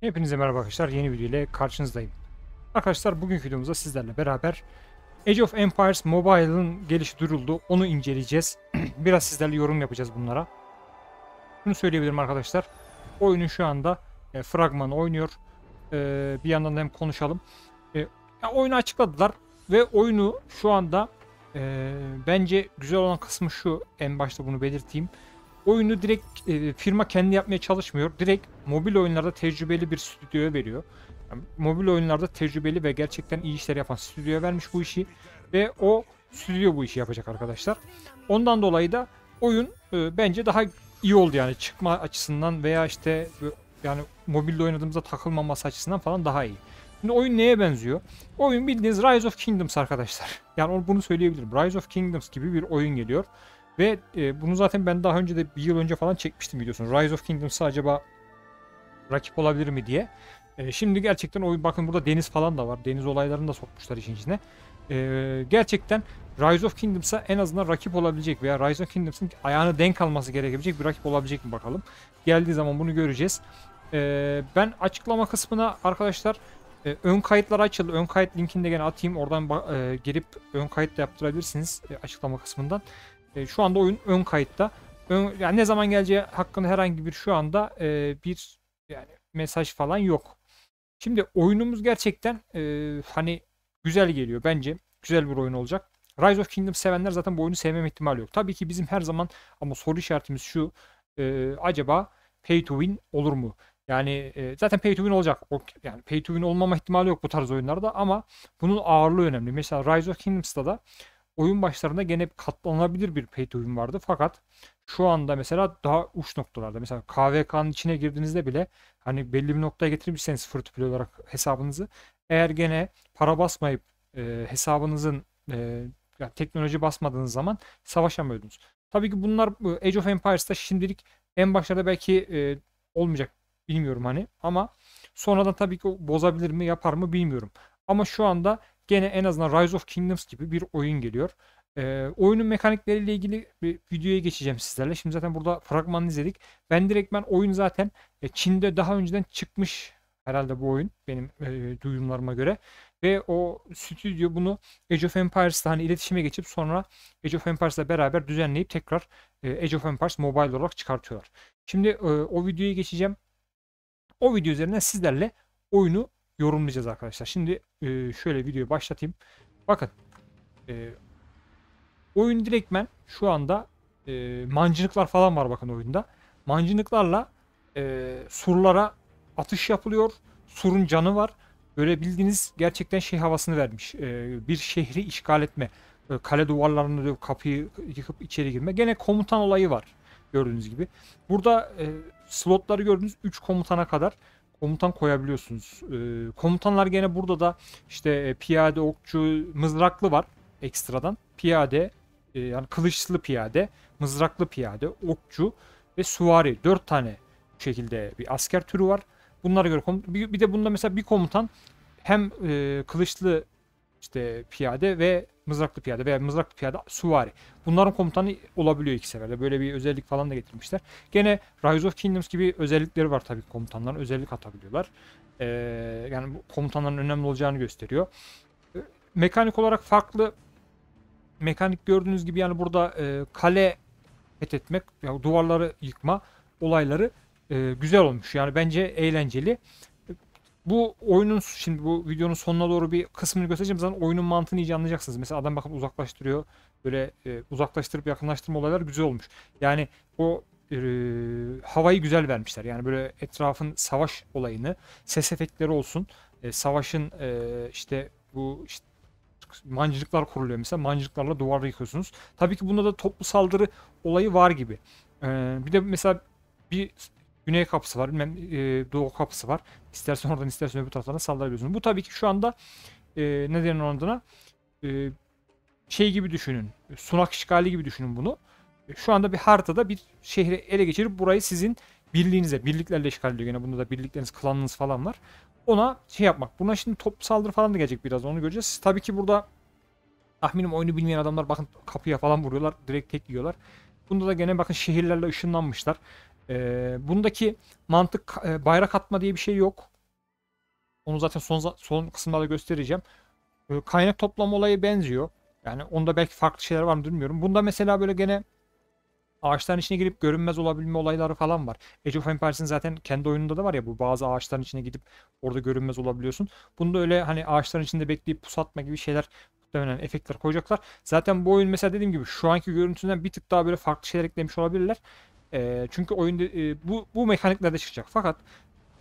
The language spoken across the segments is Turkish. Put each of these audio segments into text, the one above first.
Hepinize merhaba arkadaşlar. Yeni video ile karşınızdayım. Arkadaşlar bugünkü videomuzda sizlerle beraber Age of Empires Mobile'ın gelişi duruldu. Onu inceleyeceğiz. Biraz sizlerle yorum yapacağız bunlara. Şunu söyleyebilirim arkadaşlar. Oyunun şu anda e, fragmanı oynuyor. E, bir yandan hem konuşalım. E, ya oyunu açıkladılar ve oyunu şu anda e, bence güzel olan kısmı şu. En başta bunu belirteyim. Oyunu direkt e, firma kendi yapmaya çalışmıyor. Direkt mobil oyunlarda tecrübeli bir stüdyoya veriyor. Yani mobil oyunlarda tecrübeli ve gerçekten iyi işler yapan stüdyoya vermiş bu işi ve o stüdyo bu işi yapacak arkadaşlar. Ondan dolayı da oyun e, bence daha iyi oldu yani çıkma açısından veya işte e, yani mobilde oynadığımızda takılmaması açısından falan daha iyi. Şimdi oyun neye benziyor? Oyun bildiğiniz Rise of Kingdoms arkadaşlar. Yani bunu söyleyebilirim. Rise of Kingdoms gibi bir oyun geliyor. Ve e, bunu zaten ben daha önce de bir yıl önce falan çekmiştim biliyorsun. Rise of Kingdoms acaba rakip olabilir mi diye. E, şimdi gerçekten oyun bakın burada deniz falan da var. Deniz olaylarını da sokmuşlar işin içine. E, gerçekten Rise of Kingdoms'a en azından rakip olabilecek veya Rise of Kingdoms'ın ayağını denk alması gerekebilecek bir rakip olabilecek mi bakalım. Geldiği zaman bunu göreceğiz. E, ben açıklama kısmına arkadaşlar e, ön kayıtlar açıldı. Ön kayıt linkini de gene atayım. Oradan e, girip ön kayıt da yaptırabilirsiniz e, açıklama kısmından. E, şu anda oyun ön kayıtta. Ön, yani ne zaman geleceği hakkında herhangi bir şu anda e, bir yani mesaj falan yok. Şimdi oyunumuz gerçekten e, hani güzel geliyor bence. Güzel bir oyun olacak. Rise of Kingdom sevenler zaten bu oyunu sevmem ihtimali yok. Tabii ki bizim her zaman ama soru işaretimiz şu. E, acaba pay to win olur mu? Yani e, zaten pay to win olacak. O, yani pay to win olmama ihtimali yok bu tarz oyunlarda ama bunun ağırlığı önemli. Mesela Rise of Kingdoms'ta da oyun başlarında gene katlanabilir bir pay to win vardı. Fakat şu anda mesela daha uç noktalarda mesela KVK'nın içine girdiğinizde bile hani belli bir noktaya getirebilirseniz free olarak hesabınızı eğer gene para basmayıp e, hesabınızın e, yani teknoloji basmadığınız zaman savaşamıyordunuz. Tabii ki bunlar Age of Empires'ta şimdilik en başlarda belki e, olmayacak bilmiyorum hani ama sonradan tabii ki bozabilir mi yapar mı bilmiyorum. Ama şu anda gene en azından Rise of Kingdoms gibi bir oyun geliyor. E, oyunun mekanikleriyle ilgili bir videoya geçeceğim sizlerle. Şimdi zaten burada fragmanını izledik. Ben direkt oyun zaten e, Çin'de daha önceden çıkmış herhalde bu oyun benim e, duyumlarıma göre. Ve o stüdyo bunu Age of Empires'la hani iletişime geçip sonra Age of Empires'la beraber düzenleyip tekrar e, Age of Empires Mobile olarak çıkartıyorlar. Şimdi e, o videoya geçeceğim. O video üzerinden sizlerle oyunu yorumlayacağız arkadaşlar. Şimdi e, şöyle videoyu başlatayım. Bakın e, Oyun direktmen şu anda e, mancınıklar falan var bakın oyunda. Mancınıklarla e, surlara atış yapılıyor. Surun canı var. Böyle bildiğiniz gerçekten şey havasını vermiş. E, bir şehri işgal etme. E, kale duvarlarını dövüp kapıyı yıkıp içeri girme. Gene komutan olayı var gördüğünüz gibi. Burada e, slotları gördüğünüz 3 komutana kadar komutan koyabiliyorsunuz. E, komutanlar gene burada da işte e, piyade, okçu, mızraklı var ekstradan. Piyade, e, yani kılıçlı piyade, mızraklı piyade, okçu ve süvari. Dört tane şekilde bir asker türü var. Bunlara göre bir, bir de bunda mesela bir komutan hem e, kılıçlı işte piyade ve mızraklı piyade veya mızraklı piyade süvari. Bunların komutanı olabiliyor iki seferde. Böyle bir özellik falan da getirmişler. Gene Rise of Kingdoms gibi özellikleri var tabii komutanların. Özellik atabiliyorlar. Ee, yani komutanların önemli olacağını gösteriyor. E, mekanik olarak farklı mekanik gördüğünüz gibi yani burada e, kale fethetmek, ya duvarları yıkma olayları e, güzel olmuş. Yani bence eğlenceli. Bu oyunun şimdi bu videonun sonuna doğru bir kısmını göstereceğim. Zaten oyunun mantığını iyice anlayacaksınız. Mesela adam bakıp uzaklaştırıyor. Böyle e, uzaklaştırıp yakınlaştırma olaylar güzel olmuş. Yani o e, havayı güzel vermişler. Yani böyle etrafın savaş olayını, ses efektleri olsun. E, savaşın e, işte bu işte mancınıklar kuruluyor mesela. Mancınıklarla duvar yıkıyorsunuz. Tabii ki bunda da toplu saldırı olayı var gibi. Ee, bir de mesela bir güney kapısı var, bilmem e, doğu kapısı var. İstersen oradan istersen öbür taraftan saldırabiliyorsunuz. Bu tabii ki şu anda e, ne denir E, şey gibi düşünün. Sunak işgali gibi düşünün bunu. E, şu anda bir haritada bir şehri ele geçirip burayı sizin birliğinize, birliklerle işgal ediyor. Yine bunda da birlikleriniz, klanınız falan var. Ona şey yapmak. Buna şimdi top saldırı falan da gelecek biraz onu göreceğiz. tabii ki burada tahminim oyunu bilmeyen adamlar bakın kapıya falan vuruyorlar. Direkt tek yiyorlar. Bunda da gene bakın şehirlerle ışınlanmışlar. Ee, bundaki mantık e, bayrak atma diye bir şey yok. Onu zaten son son kısımda da göstereceğim. Ee, kaynak toplama olayı benziyor. Yani onda belki farklı şeyler var mı bilmiyorum. Bunda mesela böyle gene ağaçların içine girip görünmez olabilme olayları falan var. Age of Empires'in zaten kendi oyununda da var ya bu bazı ağaçların içine gidip orada görünmez olabiliyorsun. Bunda öyle hani ağaçların içinde bekleyip pusatma gibi şeyler muhtemelen efektler koyacaklar. Zaten bu oyun mesela dediğim gibi şu anki görüntüsünden bir tık daha böyle farklı şeyler eklemiş olabilirler. E, çünkü oyunda e, bu, bu mekanikler de çıkacak. Fakat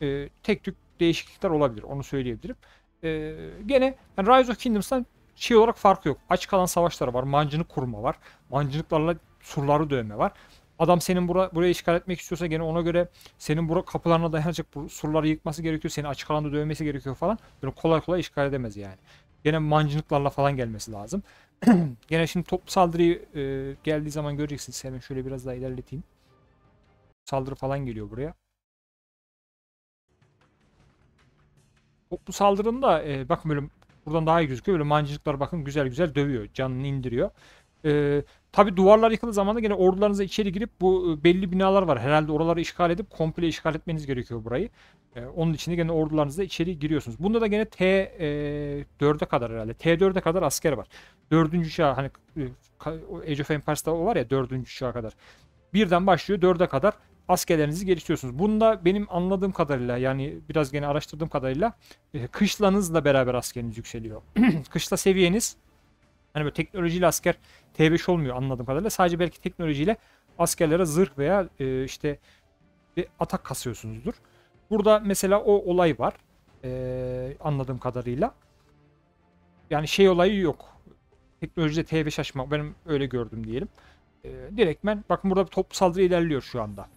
e, tek tük değişiklikler olabilir. Onu söyleyebilirim. E, gene yani Rise of Kingdoms'tan şey olarak farkı yok. Aç kalan savaşlar var. Mancınık kurma var. Mancınıklarla surları dövme var. Adam senin bura, buraya işgal etmek istiyorsa gene ona göre senin bura, kapılarına dayanacak şey surları yıkması gerekiyor. Seni açık alanda dövmesi gerekiyor falan. Böyle kolay kolay işgal edemez yani. Gene mancınıklarla falan gelmesi lazım. gene şimdi top saldırıyı e, geldiği zaman göreceksiniz. Hemen şöyle biraz daha ilerleteyim. Saldırı falan geliyor buraya. Toplu saldırında e, bakın böyle buradan daha iyi gözüküyor. Böyle mancınıklar bakın güzel güzel dövüyor. Canını indiriyor. E, Tabi duvarlar yıkıldığı zaman da gene ordularınıza içeri girip bu e, belli binalar var. Herhalde oraları işgal edip komple işgal etmeniz gerekiyor burayı. E, onun için de gene ordularınıza içeri giriyorsunuz. Bunda da gene T4'e kadar herhalde. T4'e kadar asker var. 4. çağ hani e, Age of Empires'ta o var ya 4. çağa kadar. Birden başlıyor 4'e kadar askerlerinizi geliştiriyorsunuz. Bunda benim anladığım kadarıyla yani biraz gene araştırdığım kadarıyla e, kışlanızla beraber askeriniz yükseliyor. Kışla seviyeniz Hani böyle teknolojiyle asker T5 olmuyor anladığım kadarıyla. Sadece belki teknolojiyle askerlere zırh veya e, işte bir atak kasıyorsunuzdur. Burada mesela o olay var. E, anladığım kadarıyla. Yani şey olayı yok. Teknolojide T5 açmak benim öyle gördüm diyelim. E, direktmen bakın burada bir top saldırı ilerliyor şu anda.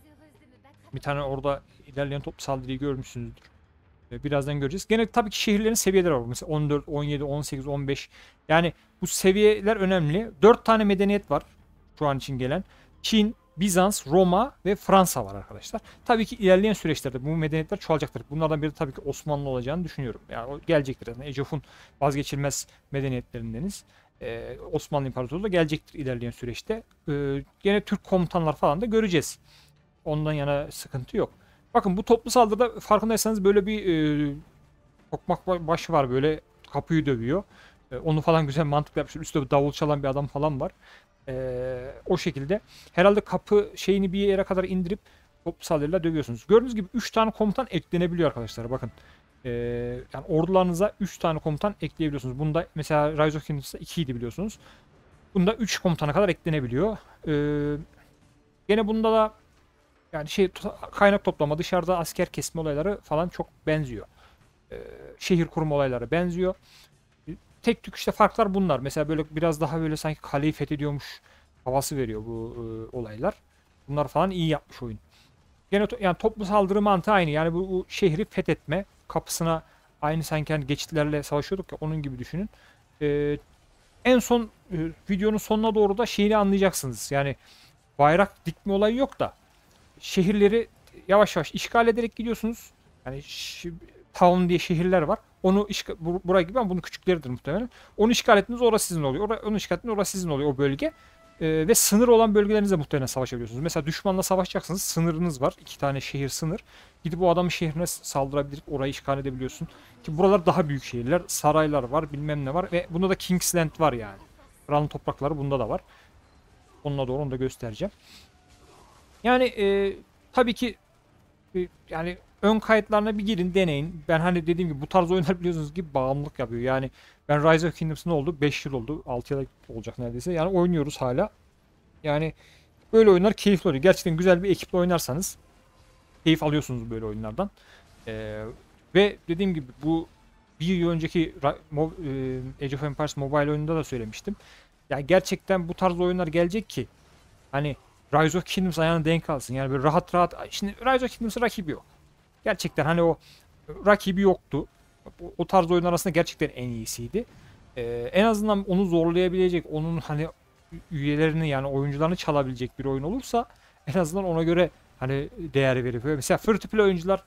Bir tane orada ilerleyen top saldırıyı görmüşsünüzdür. E, birazdan göreceğiz. genelde tabii ki şehirlerin seviyeleri var. Mesela 14, 17, 18, 15. Yani bu seviyeler önemli. 4 tane medeniyet var şu an için gelen. Çin, Bizans, Roma ve Fransa var arkadaşlar. Tabii ki ilerleyen süreçlerde bu medeniyetler çoğalacaktır. Bunlardan biri tabii ki Osmanlı olacağını düşünüyorum. Yani gelecektir. Yani Ecof'un vazgeçilmez medeniyetlerindeniz. Ee, Osmanlı İmparatorluğu da gelecektir ilerleyen süreçte. Ee, gene Türk komutanlar falan da göreceğiz. Ondan yana sıkıntı yok. Bakın bu toplu saldırıda farkındaysanız böyle bir e, tokmak başı var böyle kapıyı dövüyor. Ee, onu falan güzel mantık yapmış. Üstte davul çalan bir adam falan var. E, o şekilde. Herhalde kapı şeyini bir yere kadar indirip top saldırıyla dövüyorsunuz. Gördüğünüz gibi 3 tane komutan eklenebiliyor arkadaşlar. Bakın. E, yani ordularınıza 3 tane komutan ekleyebiliyorsunuz. Bunda mesela Rise of Kingdoms'da 2 idi biliyorsunuz. Bunda 3 komutana kadar eklenebiliyor. Ee, gene bunda da yani şey kaynak toplama, dışarıda asker kesme olayları falan çok benziyor. Ee, şehir kurma olayları benziyor tek tük işte farklar bunlar. Mesela böyle biraz daha böyle sanki kaleyi fethediyormuş havası veriyor bu e, olaylar. Bunlar falan iyi yapmış oyun. Gene to yani toplu saldırı mantığı aynı. Yani bu, bu şehri fethetme kapısına aynı sanki hani geçitlerle savaşıyorduk ya onun gibi düşünün. E, en son e, videonun sonuna doğru da şeyini anlayacaksınız. Yani bayrak dikme olayı yok da şehirleri yavaş yavaş işgal ederek gidiyorsunuz. Yani town diye şehirler var. Onu işgal, buraya gibi ama bunun küçükleridir muhtemelen. Onu işgal ettiğiniz orası sizin oluyor. Orası, onu işgal ettiğiniz orası sizin oluyor o bölge. E, ve sınır olan bölgelerinizde muhtemelen savaşabiliyorsunuz. Mesela düşmanla savaşacaksınız. Sınırınız var. iki tane şehir sınır. Gidip o adamın şehrine saldırabilir. Orayı işgal edebiliyorsun. Ki buralar daha büyük şehirler. Saraylar var. Bilmem ne var. Ve bunda da Kingsland var yani. Kralın toprakları bunda da var. Onunla doğru onu da göstereceğim. Yani e, tabii ki e, yani ön kayıtlarına bir girin deneyin. Ben hani dediğim gibi bu tarz oyunlar biliyorsunuz gibi bağımlılık yapıyor. Yani ben Rise of Kingdoms ne oldu? 5 yıl oldu. 6 yıl olacak neredeyse. Yani oynuyoruz hala. Yani böyle oyunlar keyifli oluyor. Gerçekten güzel bir ekiple oynarsanız keyif alıyorsunuz böyle oyunlardan. Ee, ve dediğim gibi bu bir yıl önceki e, Age of Empires Mobile oyununda da söylemiştim. Yani gerçekten bu tarz oyunlar gelecek ki hani Rise of Kingdoms ayağına denk alsın. Yani böyle rahat rahat. Şimdi Rise of Kingdoms rakibi yok. Gerçekten hani o e, rakibi yoktu. O tarz oyunlar arasında gerçekten en iyisiydi. Ee, en azından onu zorlayabilecek, onun hani üyelerini yani oyuncularını çalabilecek bir oyun olursa en azından ona göre hani değer veriyor. mesela free play oyuncular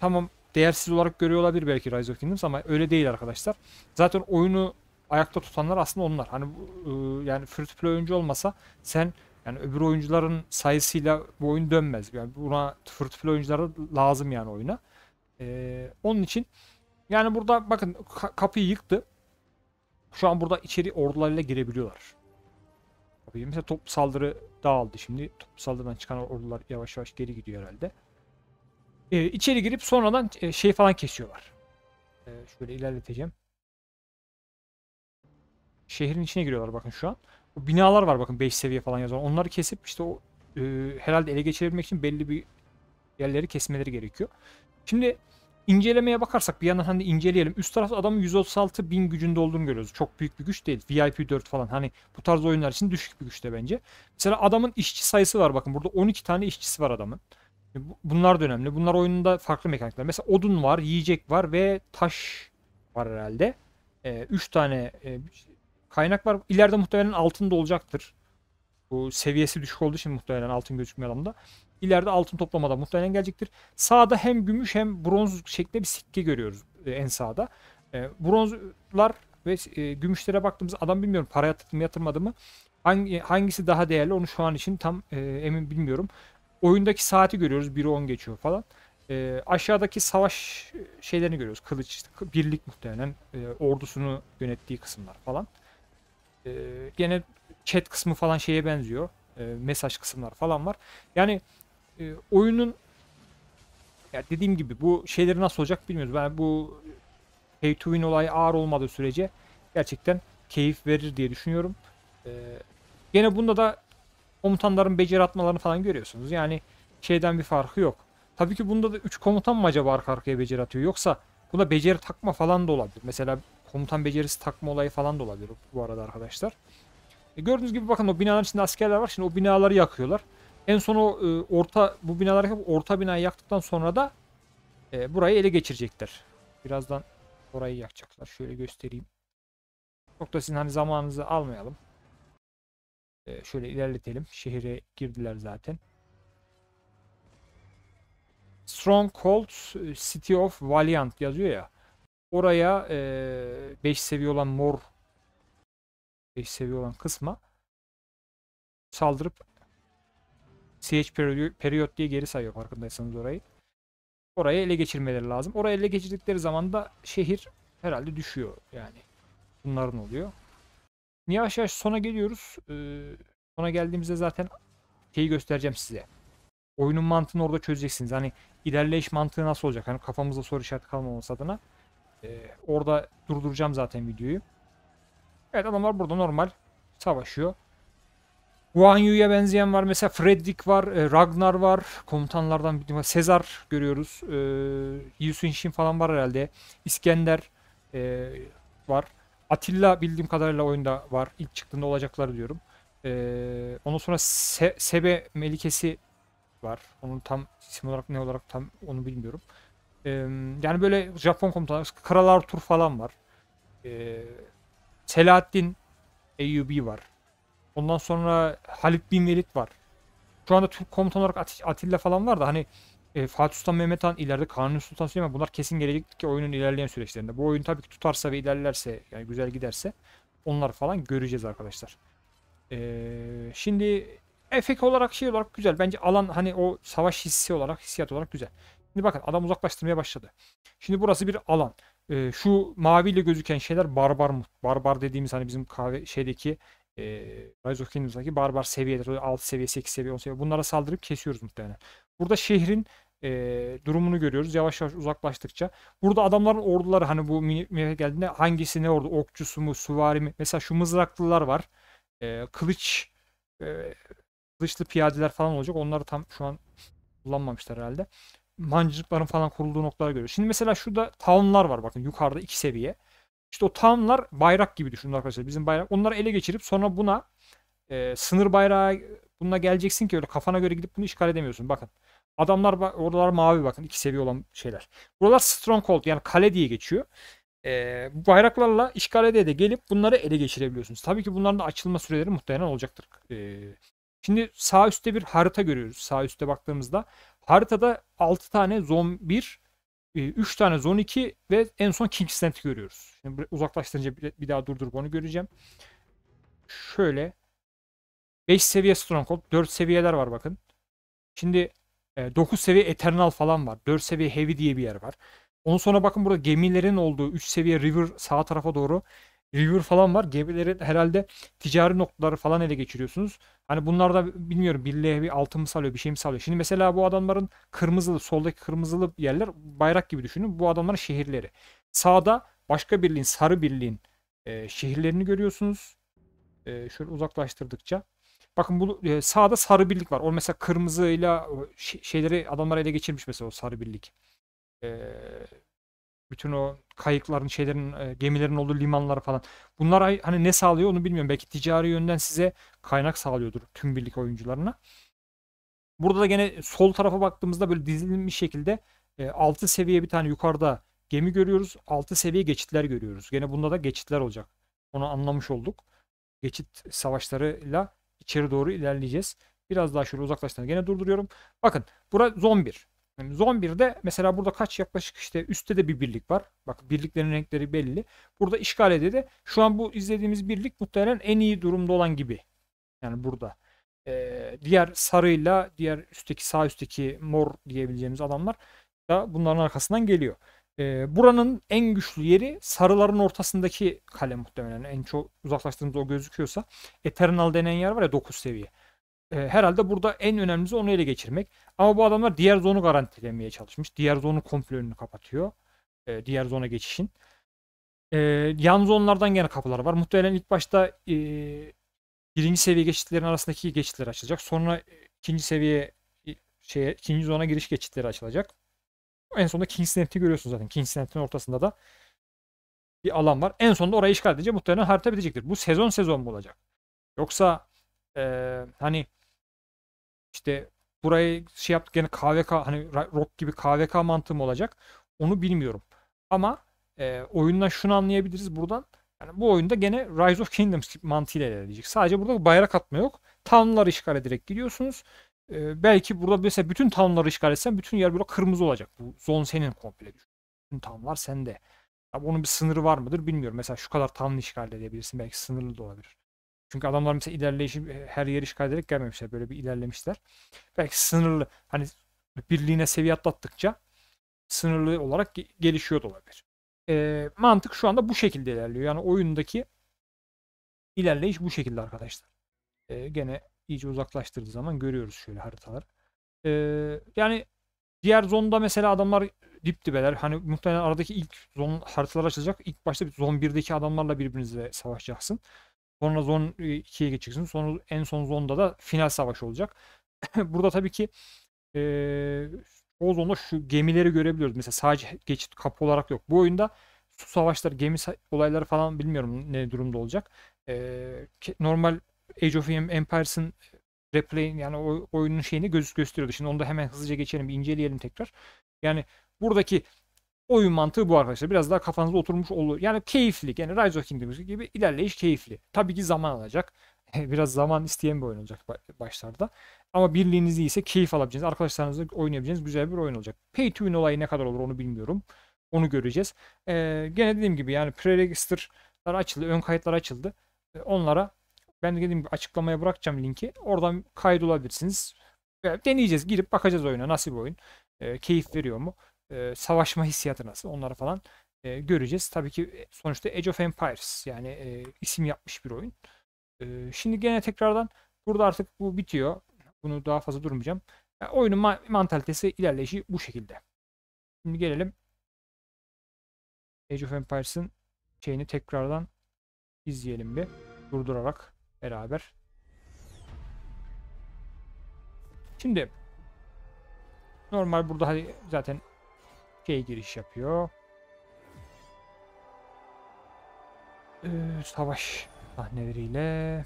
tamam değersiz olarak görüyor olabilir belki Rise of Kingdoms ama öyle değil arkadaşlar. Zaten oyunu ayakta tutanlar aslında onlar. Hani e, yani free to play oyuncu olmasa sen yani öbür oyuncuların sayısıyla bu oyun dönmez. Yani buna fırtıflı oyuncular lazım yani oyuna. Ee, onun için yani burada bakın ka- kapıyı yıktı. Şu an burada içeri ordularıyla girebiliyorlar. Kapıyı. Mesela top saldırı dağıldı şimdi. Top saldırıdan çıkan ordular yavaş yavaş geri gidiyor herhalde. Ee, içeri girip sonradan e, şey falan kesiyorlar. Ee, şöyle ilerleteceğim. Şehrin içine giriyorlar bakın şu an. Bu binalar var bakın 5 seviye falan yazıyor. Onları kesip işte o e, herhalde ele geçirebilmek için belli bir yerleri kesmeleri gerekiyor. Şimdi incelemeye bakarsak bir yandan hani inceleyelim. Üst taraf adamın 136 bin gücünde olduğunu görüyoruz. Çok büyük bir güç değil. VIP 4 falan hani bu tarz oyunlar için düşük bir güçte bence. Mesela adamın işçi sayısı var bakın burada 12 tane işçisi var adamın. E, bunlar da önemli. Bunlar oyununda farklı mekanikler. Mesela odun var, yiyecek var ve taş var herhalde. 3 e, tane e, Kaynak var. İleride muhtemelen altın da olacaktır. Bu seviyesi düşük olduğu için muhtemelen altın gözükmüyor adamda. İleride altın toplamada muhtemelen gelecektir. Sağda hem gümüş hem bronz şeklinde bir sikke görüyoruz e, en sağda. E, bronzlar ve e, gümüşlere baktığımız adam bilmiyorum para yatırdı mı yatırmadı mı. Hangi, hangisi daha değerli onu şu an için tam e, emin bilmiyorum. Oyundaki saati görüyoruz. 1'i 10 geçiyor falan. E, aşağıdaki savaş şeylerini görüyoruz. Kılıç, birlik muhtemelen e, ordusunu yönettiği kısımlar falan. E, gene chat kısmı falan şeye benziyor. E, mesaj kısımları falan var. Yani e, oyunun ya dediğim gibi bu şeyleri nasıl olacak bilmiyoruz. Ben yani bu pay to win olayı ağır olmadığı sürece gerçekten keyif verir diye düşünüyorum. E, gene bunda da komutanların beceri atmalarını falan görüyorsunuz. Yani şeyden bir farkı yok. Tabii ki bunda da 3 komutan mı acaba arka arkaya beceri atıyor yoksa buna beceri takma falan da olabilir. Mesela komutan becerisi takma olayı falan da olabilir bu arada arkadaşlar. E gördüğünüz gibi bakın o binaların içinde askerler var. Şimdi o binaları yakıyorlar. En son o e, orta bu binaları yakıp orta binayı yaktıktan sonra da e, burayı ele geçirecekler. Birazdan orayı yakacaklar. Şöyle göstereyim. Çok da sizin hani zamanınızı almayalım. E, şöyle ilerletelim. Şehire girdiler zaten. Stronghold e, City of Valiant yazıyor ya. Oraya 5 e, seviye olan mor 5 seviye olan kısma saldırıp CH periyot diye geri sayıyor farkındaysanız orayı. Orayı ele geçirmeleri lazım. Orayı ele geçirdikleri zaman da şehir herhalde düşüyor yani. Bunların oluyor. Yavaş yavaş sona geliyoruz. Ee, sona geldiğimizde zaten şeyi göstereceğim size. Oyunun mantığını orada çözeceksiniz. Hani ilerleyiş mantığı nasıl olacak? Hani kafamızda soru işareti kalmaması adına. Ee, orada durduracağım zaten videoyu. Evet adamlar burada normal savaşıyor. Guan Yu'ya benzeyen var. Mesela Fredrik var, e, Ragnar var. Komutanlardan bir Sezar görüyoruz. Ee, Yusun Shin falan var herhalde. İskender e, var. Atilla bildiğim kadarıyla oyunda var. İlk çıktığında olacaklar diyorum. Ee, ondan sonra Se Sebe Melikesi var. Onun tam isim olarak ne olarak tam onu bilmiyorum yani böyle Japon komutanlar, Kral Arthur falan var. Ee, Selahattin Eyyubi var. Ondan sonra Halit Bin Velid var. Şu anda Türk komutan olarak At Atilla falan var da hani e, Fatih Sultan Mehmet Han ileride Kanuni Sultan Süleyman bunlar kesin gelecek ki oyunun ilerleyen süreçlerinde. Bu oyun tabii ki tutarsa ve ilerlerse yani güzel giderse onlar falan göreceğiz arkadaşlar. Ee, şimdi efekt olarak şey olarak güzel. Bence alan hani o savaş hissi olarak hissiyat olarak güzel. Şimdi bakın adam uzaklaştırmaya başladı. Şimdi burası bir alan. E, şu maviyle gözüken şeyler barbar mı? Barbar dediğimiz hani bizim kahve şeydeki e, Rise of Kingdoms'daki barbar seviyeler. 6 seviye, 8 seviye, 10 seviye. Bunlara saldırıp kesiyoruz muhtemelen. Burada şehrin e, durumunu görüyoruz. Yavaş yavaş uzaklaştıkça. Burada adamların orduları hani bu minife geldiğinde hangisi ne ordu? Okçusu mu? Süvari mi? Mesela şu mızraklılar var. E, kılıç e, kılıçlı piyadeler falan olacak. Onları tam şu an kullanmamışlar herhalde mancınıkların falan kurulduğu noktalara görüyoruz. Şimdi mesela şurada townlar var bakın yukarıda iki seviye. İşte o townlar bayrak gibi düşünün arkadaşlar bizim bayrak. Onları ele geçirip sonra buna e, sınır bayrağı bununla geleceksin ki öyle kafana göre gidip bunu işgal edemiyorsun. Bakın adamlar oralar mavi bakın iki seviye olan şeyler. Buralar stronghold yani kale diye geçiyor. E, bayraklarla işgal ede de gelip bunları ele geçirebiliyorsunuz. Tabii ki bunların da açılma süreleri muhtemelen olacaktır. E, şimdi sağ üstte bir harita görüyoruz. Sağ üstte baktığımızda Haritada 6 tane zon 1, 3 tane zon 2 ve en son King Stand görüyoruz. Şimdi uzaklaştırınca bir daha durdurup onu göreceğim. Şöyle 5 seviye Stronghold, 4 seviyeler var bakın. Şimdi 9 e, seviye Eternal falan var. 4 seviye Heavy diye bir yer var. Onun sonra bakın burada gemilerin olduğu 3 seviye River sağ tarafa doğru reviewer falan var. GB'leri herhalde ticari noktaları falan ele geçiriyorsunuz. Hani bunlar da bilmiyorum birliğe bir altın mı salıyor bir şey mi salıyor. Şimdi mesela bu adamların kırmızılı soldaki kırmızılı yerler bayrak gibi düşünün. Bu adamların şehirleri. Sağda başka birliğin sarı birliğin e, şehirlerini görüyorsunuz. E, şöyle uzaklaştırdıkça. Bakın bu e, sağda sarı birlik var. O mesela kırmızıyla e, şeyleri adamlar ele geçirmiş mesela o sarı birlik. E, bütün o kayıkların, şeylerin, e, gemilerin olduğu limanlara falan. Bunlar hani ne sağlıyor onu bilmiyorum. Belki ticari yönden size kaynak sağlıyordur tüm birlik oyuncularına. Burada da gene sol tarafa baktığımızda böyle dizilmiş şekilde e, 6 seviye bir tane yukarıda gemi görüyoruz. 6 seviye geçitler görüyoruz. Gene bunda da geçitler olacak. Onu anlamış olduk. Geçit savaşlarıyla içeri doğru ilerleyeceğiz. Biraz daha şöyle uzaklaştığında gene durduruyorum. Bakın bura zon 1. Yani zon 1'de mesela burada kaç yaklaşık işte üstte de bir birlik var. Bak birliklerin renkleri belli. Burada işgal edildi. Şu an bu izlediğimiz birlik muhtemelen en iyi durumda olan gibi. Yani burada. Ee, diğer sarıyla diğer üstteki sağ üstteki mor diyebileceğimiz adamlar da bunların arkasından geliyor. Ee, buranın en güçlü yeri sarıların ortasındaki kale muhtemelen. En çok uzaklaştığımızda o gözüküyorsa. Eternal denen yer var ya 9 seviye. Ee, herhalde burada en önemlisi onu ele geçirmek. Ama bu adamlar diğer zonu garantilemeye çalışmış. Diğer zonu komple önünü kapatıyor. Ee, diğer zona geçişin. Ee, yan zonlardan gene kapılar var. Muhtemelen ilk başta e, birinci seviye geçitlerin arasındaki geçitler açılacak. Sonra e, ikinci seviye e, şeye, ikinci zona giriş geçitleri açılacak. En sonunda King's Snap'i görüyorsun zaten. King's Snap'in ortasında da bir alan var. En sonunda orayı işgal edince muhtemelen harita bitecektir. Bu sezon sezon mu olacak? Yoksa ee, hani işte burayı şey yaptık gene KVK hani rock gibi KVK mantığım olacak onu bilmiyorum. Ama e, oyundan şunu anlayabiliriz buradan. Yani bu oyunda gene Rise of Kingdoms mantığıyla ilerleyecek. Sadece burada bayrak atma yok. Townları işgal ederek gidiyorsunuz. E, belki burada mesela bütün townları işgal etsen bütün yer böyle kırmızı olacak. Bu zon senin komple. Bütün townlar sende. Tabii onun bir sınırı var mıdır bilmiyorum. Mesela şu kadar town'ı işgal edebilirsin. Belki sınırlı da olabilir. Çünkü adamlar mesela ilerleyişi e, her yeri işgal ederek gelmemişler. Böyle bir ilerlemişler. Belki sınırlı hani birliğine seviye atlattıkça sınırlı olarak gelişiyor da olabilir. E, mantık şu anda bu şekilde ilerliyor. Yani oyundaki ilerleyiş bu şekilde arkadaşlar. E, gene iyice uzaklaştırdığı zaman görüyoruz şöyle haritalar. E, yani diğer zonda mesela adamlar dip dibeler. Hani muhtemelen aradaki ilk zon haritalar açılacak. İlk başta bir zon 1'deki adamlarla birbirinizle savaşacaksın. Sonra zon 2'ye e, geçeceksin. Sonra en son zonda da final savaş olacak. Burada tabii ki e, o zonda şu gemileri görebiliyoruz. Mesela sadece geçit kapı olarak yok. Bu oyunda su savaşları, gemi olayları falan bilmiyorum ne durumda olacak. E, normal Age of Empires'ın replay yani o oyunun şeyini göz gösteriyordu. Şimdi onu da hemen hızlıca geçelim, bir inceleyelim tekrar. Yani buradaki Oyun mantığı bu arkadaşlar. Biraz daha kafanızda oturmuş olur. Yani keyifli. Yani Rise of Kingdoms gibi ilerleyiş keyifli. Tabii ki zaman alacak. Biraz zaman isteyen bir oyun olacak başlarda. Ama birliğinizi ise keyif alabileceğiniz, arkadaşlarınızla oynayabileceğiniz güzel bir oyun olacak. Pay to win olayı ne kadar olur onu bilmiyorum. Onu göreceğiz. Ee, gene dediğim gibi yani pre-register'lar açıldı, ön kayıtlar açıldı. Ee, onlara ben de dediğim gibi açıklamaya bırakacağım linki. Oradan kaydolabilirsiniz. Deneyeceğiz. Girip bakacağız oyuna. Nasıl bir oyun? E, keyif veriyor mu? e, savaşma hissiyatı nasıl onları falan e, göreceğiz. Tabii ki sonuçta Age of Empires yani e, isim yapmış bir oyun. E, şimdi gene tekrardan burada artık bu bitiyor. Bunu daha fazla durmayacağım. Yani oyunun ma- mantalitesi ilerleyişi bu şekilde. Şimdi gelelim Age of Empires'ın şeyini tekrardan izleyelim bir. Durdurarak beraber. Şimdi normal burada hani, zaten Okey giriş yapıyor. Ee, savaş sahneleriyle.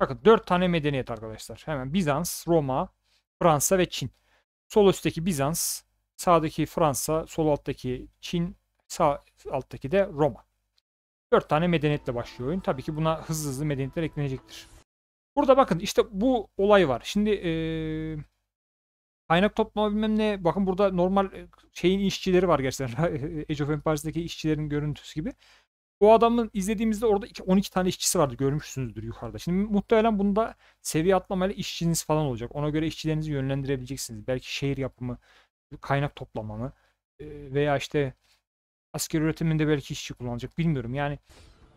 Bakın 4 tane medeniyet arkadaşlar. Hemen Bizans, Roma, Fransa ve Çin. Sol üstteki Bizans, sağdaki Fransa, sol alttaki Çin, sağ alttaki de Roma. 4 tane medeniyetle başlıyor oyun. Tabii ki buna hızlı hızlı medeniyetler eklenecektir. Burada bakın işte bu olay var. Şimdi ee, Kaynak toplama bilmem ne. Bakın burada normal e, şeyin işçileri var gerçekten. Age of Empires'daki işçilerin görüntüsü gibi. O adamın izlediğimizde orada 12 tane işçisi vardı. Görmüşsünüzdür yukarıda. Şimdi muhtemelen bunda seviye atlamayla işçiniz falan olacak. Ona göre işçilerinizi yönlendirebileceksiniz. Belki şehir yapımı, kaynak toplamamı e, veya işte asker üretiminde belki işçi kullanacak. Bilmiyorum yani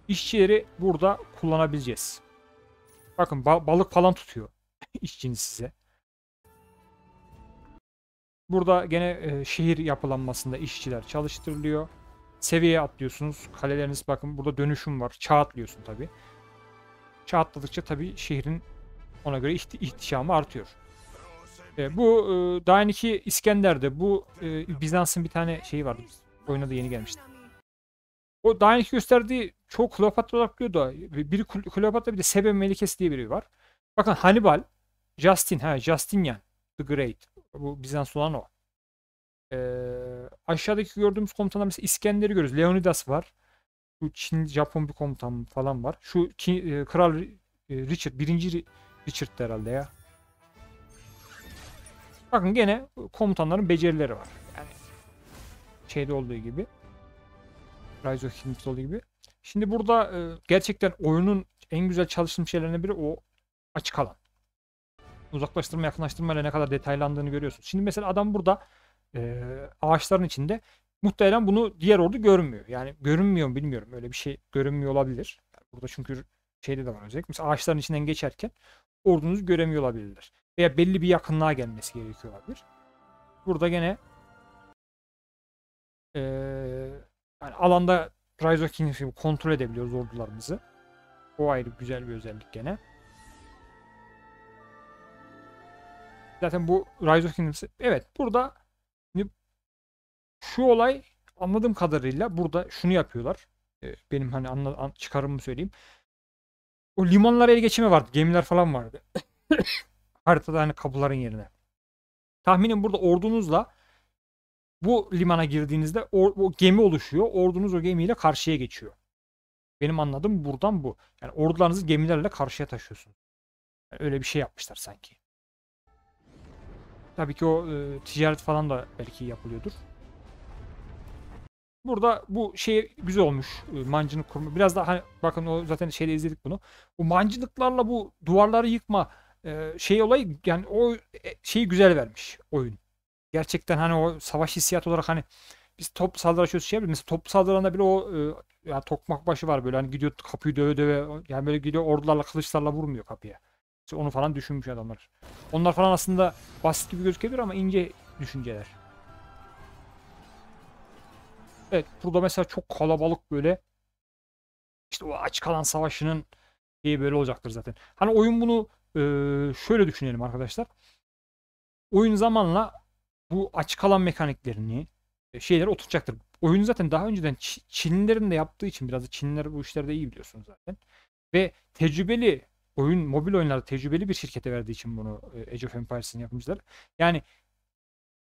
işçileri burada kullanabileceğiz. Bakın ba balık falan tutuyor işçiniz size. Burada gene e, şehir yapılanmasında işçiler çalıştırılıyor. seviye atlıyorsunuz. Kaleleriniz bakın burada dönüşüm var. Çağ atlıyorsun tabi. Çağ atladıkça tabi şehrin ona göre iht ihtişamı artıyor. E, bu e, daha önceki İskender'de bu e, Bizans'ın bir tane şeyi vardı. Oyuna da yeni gelmişti. O daha önceki gösterdiği çok Kleopatra olarak diyor da biri Kleopatra bir de Sebe Melikesi diye biri var. Bakın Hannibal, Justin, ha Justinian the Great bu Bizans olan o. Ee, aşağıdaki gördüğümüz komutanlar mesela İskender'i görüyoruz. Leonidas var. Şu Çin, Japon bir komutan falan var. Şu Çin, e, Kral e, Richard, birinci Richard herhalde ya. Bakın gene komutanların becerileri var. Yani şeyde olduğu gibi. Rise of Kings olduğu gibi. Şimdi burada e, gerçekten oyunun en güzel çalışılmış şeylerinden biri o açık alan uzaklaştırma yakınlaştırma ile ne kadar detaylandığını görüyorsun. Şimdi mesela adam burada e, ağaçların içinde muhtemelen bunu diğer ordu görmüyor. Yani görünmüyor mu bilmiyorum. Öyle bir şey görünmüyor olabilir. Yani burada çünkü şeyde de var özellikle. Mesela ağaçların içinden geçerken ordunuz göremiyor olabilirler. Veya belli bir yakınlığa gelmesi gerekiyor olabilir. Burada gene e, yani alanda Rise of Kings gibi kontrol edebiliyoruz ordularımızı. O ayrı güzel bir özellik gene. Zaten bu Rise of Kingdoms. Evet burada şu olay anladığım kadarıyla burada şunu yapıyorlar. Ee, benim hani anla, an, çıkarımımı söyleyeyim. O limanlara ele geçirme vardı. Gemiler falan vardı. Haritada hani kapıların yerine. Tahminim burada ordunuzla bu limana girdiğinizde or, o gemi oluşuyor. Ordunuz o gemiyle karşıya geçiyor. Benim anladığım buradan bu. Yani ordularınızı gemilerle karşıya taşıyorsunuz. Yani öyle bir şey yapmışlar sanki. Tabii ki o e, ticaret falan da belki yapılıyordur. Burada bu şey güzel olmuş. E, mancınık kurma. Biraz daha hani bakın o zaten şeyde izledik bunu. Bu mancınıklarla bu duvarları yıkma e, şey olayı yani o e, şeyi güzel vermiş oyun. Gerçekten hani o savaş hissiyat olarak hani biz top saldırışıyoruz şey yapıyoruz. Mesela top saldırılarında bile o e, ya tokmak başı var böyle hani gidiyor kapıyı döve döve yani böyle gidiyor ordularla kılıçlarla vurmuyor kapıya. İşte onu falan düşünmüş adamlar. Onlar falan aslında basit gibi gözükebilir ama ince düşünceler. Evet burada mesela çok kalabalık böyle işte o açık alan savaşının şeyi böyle olacaktır zaten. Hani oyun bunu e, şöyle düşünelim arkadaşlar. Oyun zamanla bu açık alan mekaniklerini e, şeyler oturacaktır. Oyun zaten daha önceden Ç Çinlilerin de yaptığı için biraz da Çinliler bu işlerde iyi biliyorsunuz zaten. Ve tecrübeli oyun mobil oyunlarda tecrübeli bir şirkete verdiği için bunu e, Age of Empires'ın yapımcıları. Yani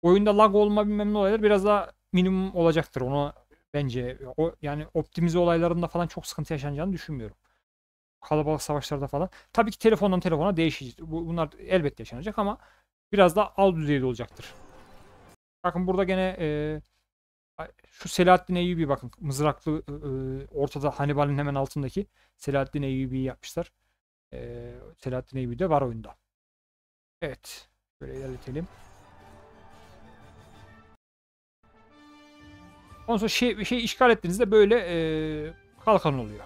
oyunda lag olma bilmem ne olayları biraz daha minimum olacaktır. Onu bence o yani optimize olaylarında falan çok sıkıntı yaşanacağını düşünmüyorum. Kalabalık savaşlarda falan. Tabii ki telefondan telefona değişecek. Bunlar elbette yaşanacak ama biraz daha alt düzeyde olacaktır. Bakın burada gene e, şu Selahattin Eyyubi bakın mızraklı e, ortada Hannibal'in hemen altındaki Selahattin Eyyubi'yi yapmışlar. Ee, Selahattin Eyüp de var oyunda. Evet. Şöyle ilerletelim. Ondan sonra şey, şey işgal ettiğinizde böyle ee, kalkan oluyor.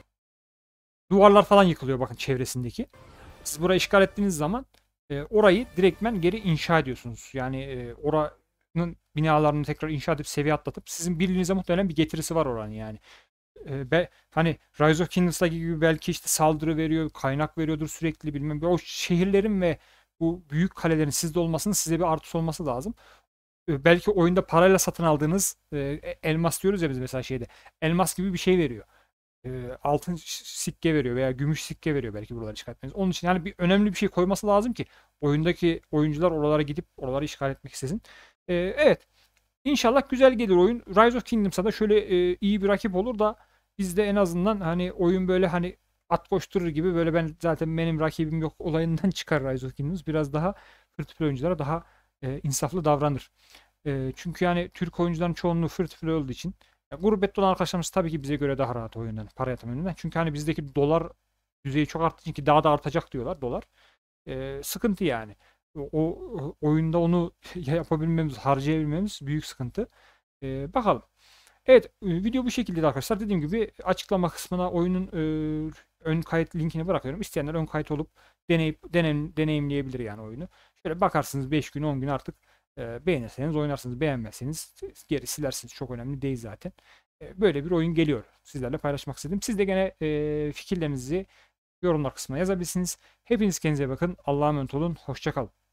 Duvarlar falan yıkılıyor bakın çevresindeki. Siz burayı işgal ettiğiniz zaman e, orayı direktmen geri inşa ediyorsunuz. Yani e, oranın binalarını tekrar inşa edip seviye atlatıp sizin birliğinize muhtemelen bir getirisi var oranın yani e, be, hani Rise of Kingdoms'daki gibi belki işte saldırı veriyor, kaynak veriyordur sürekli bilmem. O şehirlerin ve bu büyük kalelerin sizde olmasının size bir artısı olması lazım. E, belki oyunda parayla satın aldığınız e, e, elmas diyoruz ya biz mesela şeyde. Elmas gibi bir şey veriyor. E, altın sikke veriyor veya gümüş sikke veriyor belki buraları çıkartmanız. Onun için yani bir önemli bir şey koyması lazım ki oyundaki oyuncular oralara gidip oraları işgal etmek istesin. E, evet İnşallah güzel gelir oyun. Rise of Kingdoms'a da şöyle e, iyi bir rakip olur da biz de en azından hani oyun böyle hani at koşturur gibi böyle ben zaten benim rakibim yok olayından çıkar Rise of Kingdoms. Biraz daha free oyunculara daha e, insaflı davranır. E, çünkü yani Türk oyuncuların çoğunluğu free olduğu için ya, gurbette olan arkadaşlarımız tabii ki bize göre daha rahat oyundan para yatırma yönünden. Çünkü hani bizdeki dolar düzeyi çok arttı çünkü daha da artacak diyorlar dolar. E, sıkıntı yani o oyunda onu yapabilmemiz, harcayabilmemiz büyük sıkıntı. Ee, bakalım. Evet e, video bu şekilde arkadaşlar. Dediğim gibi açıklama kısmına oyunun e, ön kayıt linkini bırakıyorum. İsteyenler ön kayıt olup deneyip denem, deneyimleyebilir yani oyunu. Şöyle bakarsınız 5 gün 10 gün artık e, beğenirseniz oynarsınız beğenmezseniz geri silersiniz. Çok önemli değil zaten. E, böyle bir oyun geliyor. Sizlerle paylaşmak istedim. Siz de gene e, fikirlerinizi yorumlar kısmına yazabilirsiniz. Hepiniz kendinize bakın. Allah'a emanet olun. Hoşçakalın.